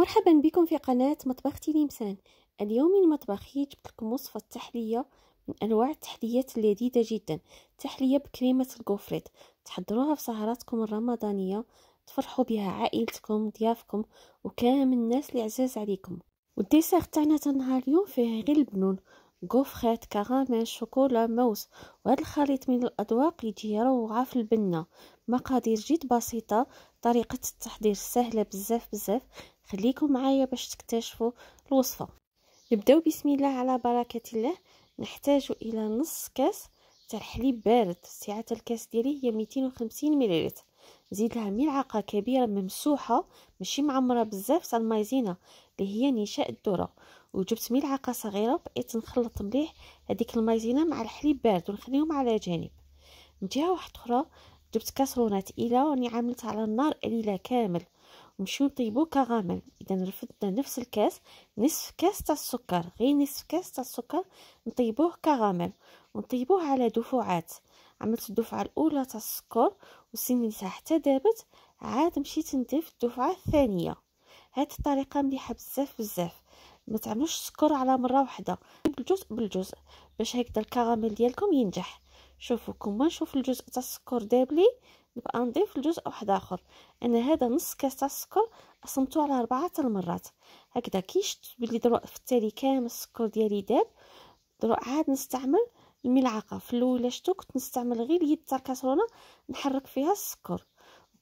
مرحبا بكم في قناة مطبخ تلمسان اليوم من مطبخي جبت لكم وصفة تحلية من أنواع التحليات اللذيذة جدا تحلية بكريمة الكوفريت تحضروها في سهراتكم الرمضانية تفرحوا بها عائلتكم ضيافكم وكامل الناس اللي عزاز عليكم والديسير تاعنا تنهار اليوم فيه غير البنون كوفريت كراميل شوكولا موز وهذا الخليط من الاذواق يجي روعه في البنه مقادير جد بسيطه طريقه التحضير سهله بزاف بزاف خليكم معايا باش تكتشفوا الوصفه نبداو بسم الله على بركه الله نحتاج الى نص كاس تاع الحليب بارد سعه الكاس ديالي هي 250 ملل نزيد لها ملعقه كبيره ممسوحه ماشي معمره بزاف تاع المايزينا اللي هي نشاء الذره وجبت ملعقه صغيره بقيت نخلط مليح هذيك المايزينا مع الحليب بارد ونخليهم على جانب من جهه واحده اخرى جبت كاسرونه ثقيله راني عاملتها على النار قليله كامل نمشيو نطيبو كغامل اذا رفدنا نفس الكاس نصف كاس تاع السكر غير نصف كاس تاع السكر نطيبوه كغامل ونطيبوه على دفعات عملت الدفعه الاولى تاع السكر وسنيتها حتى دابت عاد مشيت نضيف الدفعه الثانيه هاد الطريقه مليحه بزاف بزاف ما تعملوش السكر على مره واحده بالجزء بالجزء باش هكذا الكراميل ديالكم ينجح شوفوا كما نشوف الجزء تاع السكر دابلي نبقى نضيف الجزء واحد اخر انا هذا نص كاس تاع السكر قسمته على اربعه المرات هكذا كي شفت بلي درو في التالي كامل السكر ديالي داب درو عاد نستعمل الملعقه في الاولى شتو كنت نستعمل غير اليد تاع الكاسرونه نحرك فيها السكر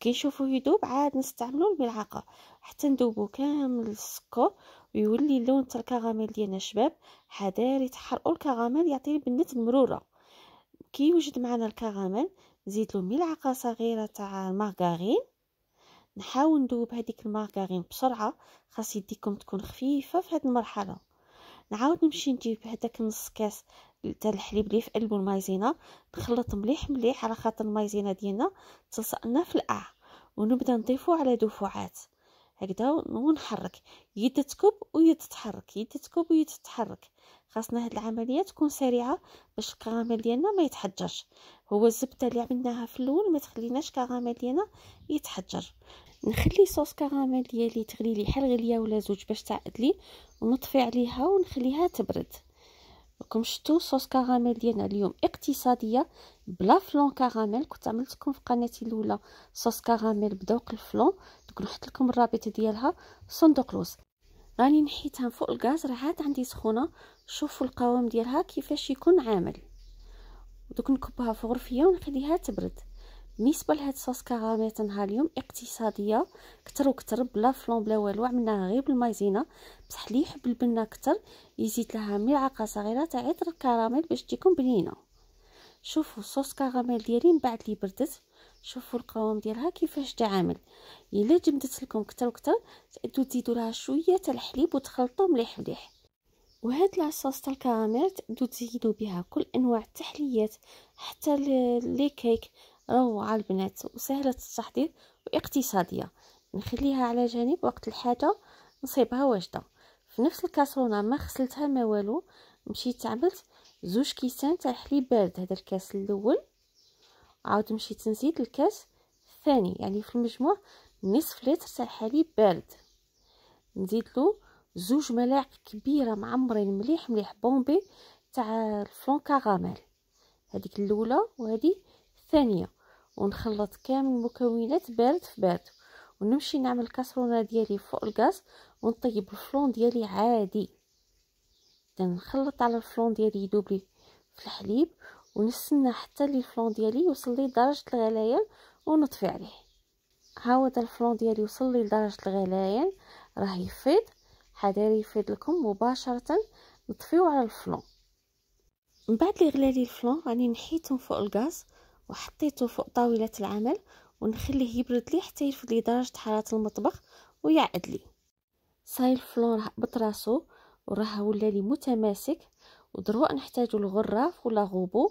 كي نشوفو يذوب عاد نستعملو الملعقه حتى نذوبو كامل السكر ويولي اللون تاع الكراميل ديالنا شباب حذاري تحرقوا الكراميل يعطي بنت المروره كي يوجد معنا الكراميل نزيد له ملعقه صغيره تاع المارغرين نحاول ندوب هذيك المارغرين بسرعه خاص يديكم تكون خفيفه في هذه المرحله نعاود نمشي نجيب هذاك نص كاس تاع الحليب اللي في قلبه المايزينا نخلط مليح مليح على خاطر المايزينا ديالنا تلصقنا في القاع ونبدا نضيفو على دفعات هكذا ونحرك يد تكب ويد تتحرك يد تكب ويد تتحرك خاصنا هاد العمليه تكون سريعه باش الكراميل ديالنا ما يتحجرش هو الزبده اللي عملناها في الاول ما تخليناش الكراميل ديالنا يتحجر نخلي صوص كراميل ديالي تغلي لي حال غليه ولا زوج باش تعقد لي ونطفي عليها ونخليها تبرد راكم شفتوا صوص كراميل ديالنا اليوم اقتصاديه بلا فلون كراميل كنت عملت لكم في قناتي الاولى صوص كراميل بذوق الفلون كنحط لكم الرابط ديالها في صندوق الوصف راني نحيتها من فوق الغاز راه عاد عندي سخونه شوفوا القوام ديالها كيفاش يكون عامل دوك نكبها في غرفيه ونخليها تبرد بالنسبه لهاد صوص كراميل تنهار اليوم اقتصاديه كتر وكتر بلا فلون بلا والو عملناها غير بالمايزينا بصح اللي يحب البنه كتر يزيد لها ملعقه صغيره تاع عطر الكراميل باش تجيكم بنينه شوفوا صوص كاغاميل ديالي من بعد اللي بردت شوفوا القوام ديالها كيفاش تعامل الا جمدت لكم كتر وكتر تقدروا تزيدوا لها شويه تاع الحليب وتخلطوا مليح مليح وهاد العصاص تاع الكراميل تقدروا تزيدوا بها كل انواع التحليات حتى لي كيك روعه البنات وسهله التحضير واقتصاديه نخليها على جانب وقت الحاجه نصيبها واجده في نفس الكاسرونه ما غسلتها ما والو مشيت عملت زوج كيسان تاع الحليب بارد هذا الكاس الاول عاود مشيت نزيد الكاس الثاني يعني في المجموع نصف لتر تاع حليب بارد نزيد له زوج ملاعق كبيره معمرين مليح مليح بومبي تاع الفلون كاراميل هذيك الاولى وهذه الثانيه ونخلط كامل المكونات بارد في بارد ونمشي نعمل الكاسرونه ديالي فوق الغاز ونطيب الفلون ديالي عادي نخلط على الفلون ديالي يدوب لي في الحليب ونستنى حتى لي الفلون ديالي يوصل لي درجه الغليان ونطفي عليه ها هو الفلون ديالي وصل لي لدرجه الغليان راه يفيض حاضر يفيض لكم مباشره نطفيو على الفلون من بعد لي غلا لي الفلون راني نحيتهم فوق الغاز وحطيته فوق طاوله العمل ونخليه يبرد لي حتى يرفد لي درجه حراره المطبخ ويعقد لي صاي الفلون راه هبط راسو وراه ولا لي متماسك ودروا نحتاجو الغراف ولا غوبو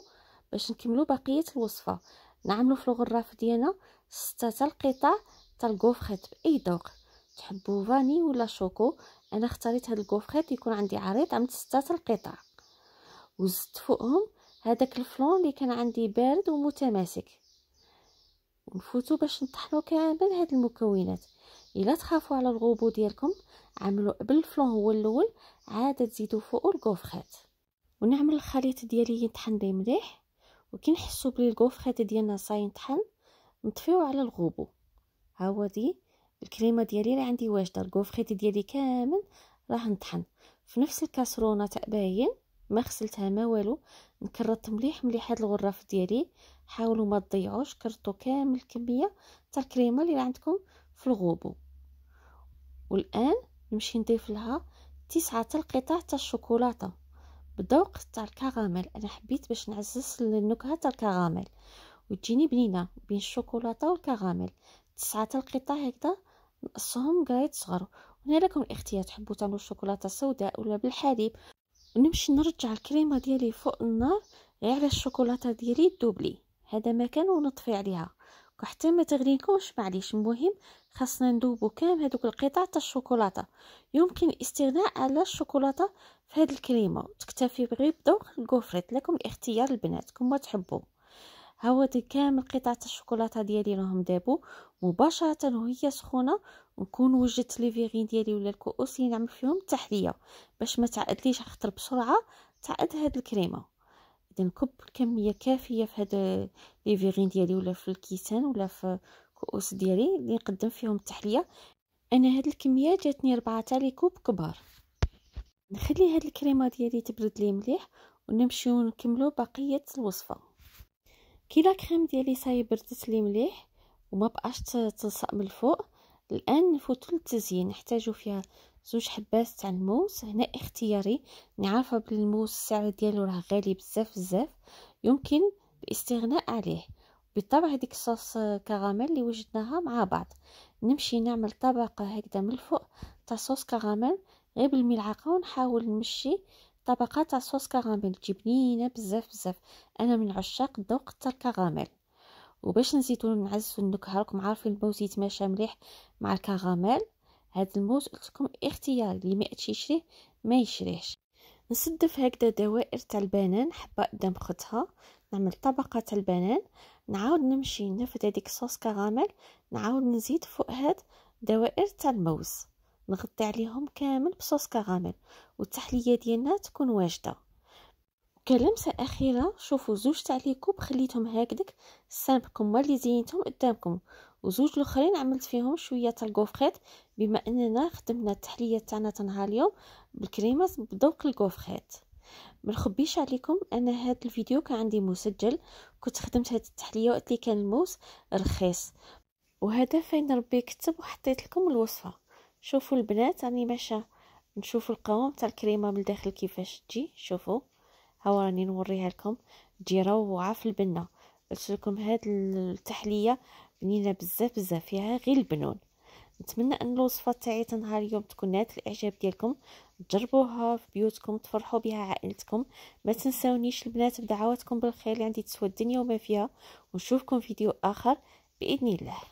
باش نكملو بقيه الوصفه نعملو في الغراف ديالنا سته القطع تاع الكوفريت باي ذوق تحبوا فاني ولا شوكو انا اختاريت هاد الكوفريت يكون عندي عريض عملت سته القطع وزدت فوقهم هذاك الفلون اللي كان عندي بارد ومتماسك ونفوتو باش نطحنو كامل هاد المكونات الا تخافوا على الغوبو ديالكم عملوا قبل الفلون هو الاول عاد تزيدوا فوقو الكوفريت ونعمل الخليط ديالي يطحن بيه مليح وكي نحسو بلي الكوفريت ديالنا صاي يطحن نطفيو على الغوبو ها هو دي الكريمه ديالي راه عندي واجده الكوفريت ديالي كامل راه نطحن في نفس الكاسرونه تاع باين ما غسلتها ما والو نكرط مليح مليح هاد الغرف ديالي حاولوا ما تضيعوش كرطوا كامل الكميه تاع الكريمه اللي عندكم في الغوبو والان نمشي نضيف لها تسعه القطع تاع الشوكولاته بالذوق تاع الكراميل انا حبيت باش نعزز النكهه تاع الكراميل وتجيني بنينه بين الشوكولاته والكراميل تسعه القطع هكذا نقصهم قايد صغار وهنا لكم الاختيار تحبوا تعملوا الشوكولاته سوداء ولا بالحليب ونمشي نرجع الكريمه ديالي فوق النار غير على الشوكولاته ديالي دوبلي هذا مكان ونطفي عليها وحتى ما تغليكوش معليش المهم خاصنا نذوبو كامل هذوك القطع تاع الشوكولاته يمكن الاستغناء على الشوكولاته في هذه الكريمه تكتفي بغير بذوق الكوفريت لكم الاختيار البنات كما تحبوا هو كامل قطع تاع الشوكولاته ديالي راهم دابو مباشره وهي سخونه نكون وجدت لي فيغين ديالي ولا الكؤوس اللي نعمل فيهم التحليه باش ما تعقدليش خاطر بسرعه تعقد هاد الكريمه نكب الكميه كافيه في هاد لي فيغين ديالي ولا في الكيسان ولا في الكؤوس ديالي اللي نقدم فيهم التحليه انا هاد الكميه جاتني 4 تاع لي كوب كبار نخلي هاد الكريمه ديالي تبرد لي مليح ونمشيو نكملو بقيه الوصفه كي لا كريم ديالي صاي بردت لي مليح وما بقاش تلصق من الفوق الان نفوتو للتزيين نحتاجو فيها زوج حبات تاع الموز هنا اختياري نعرفه بلي الموز السعر ديالو راه غالي بزاف بزاف يمكن الاستغناء عليه بالطبع هذيك صوص كراميل اللي وجدناها مع بعض نمشي نعمل طبقه هكذا من الفوق تاع صوص كراميل غير بالملعقه ونحاول نمشي طبقه تاع صوص كراميل جبنينه بزاف بزاف انا من عشاق الذوق تاع الكراميل وباش نزيدو نعزو النكهه راكم عارفين الموز يتماشى مليح مع الكراميل هذا الموز قلت لكم اختياري اللي ما يشريه ما يشريهش نسدف هكذا دوائر تاع البنان حبه قدام خطها نعمل طبقه تاع البنان نعاود نمشي نفد هذيك صوص كراميل نعاود نزيد فوق هاد دوائر تاع الموز نغطي عليهم كامل بصوص كراميل والتحليه ديالنا تكون واجده كلمسة أخيرة شوفوا زوج تاع لي كوب خليتهم هكذاك سامبكم واللي زينتهم قدامكم وزوج الاخرين عملت فيهم شويه تاع الكوفخيط بما اننا خدمنا التحليه تاعنا تنهار اليوم بالكريمه بذوق الكوفخيط ما نخبيش عليكم انا هذا الفيديو كان عندي مسجل كنت خدمت هذه التحليه وقت اللي كان الموس رخيص وهذا فين ربي كتب وحطيت لكم الوصفه شوفوا البنات راني ماشيه نشوفوا القوام تاع الكريمه من الداخل كيفاش تجي شوفوا ها راني نوريها لكم تجي روعه في البنه قلت لكم هاد التحليه بنينه بزاف بزاف فيها غير البنون نتمنى ان الوصفه تاعي نهار اليوم تكون نالت الاعجاب ديالكم تجربوها في بيوتكم تفرحوا بها عائلتكم ما تنساونيش البنات بدعواتكم بالخير اللي عندي تسوى الدنيا وما فيها ونشوفكم فيديو اخر باذن الله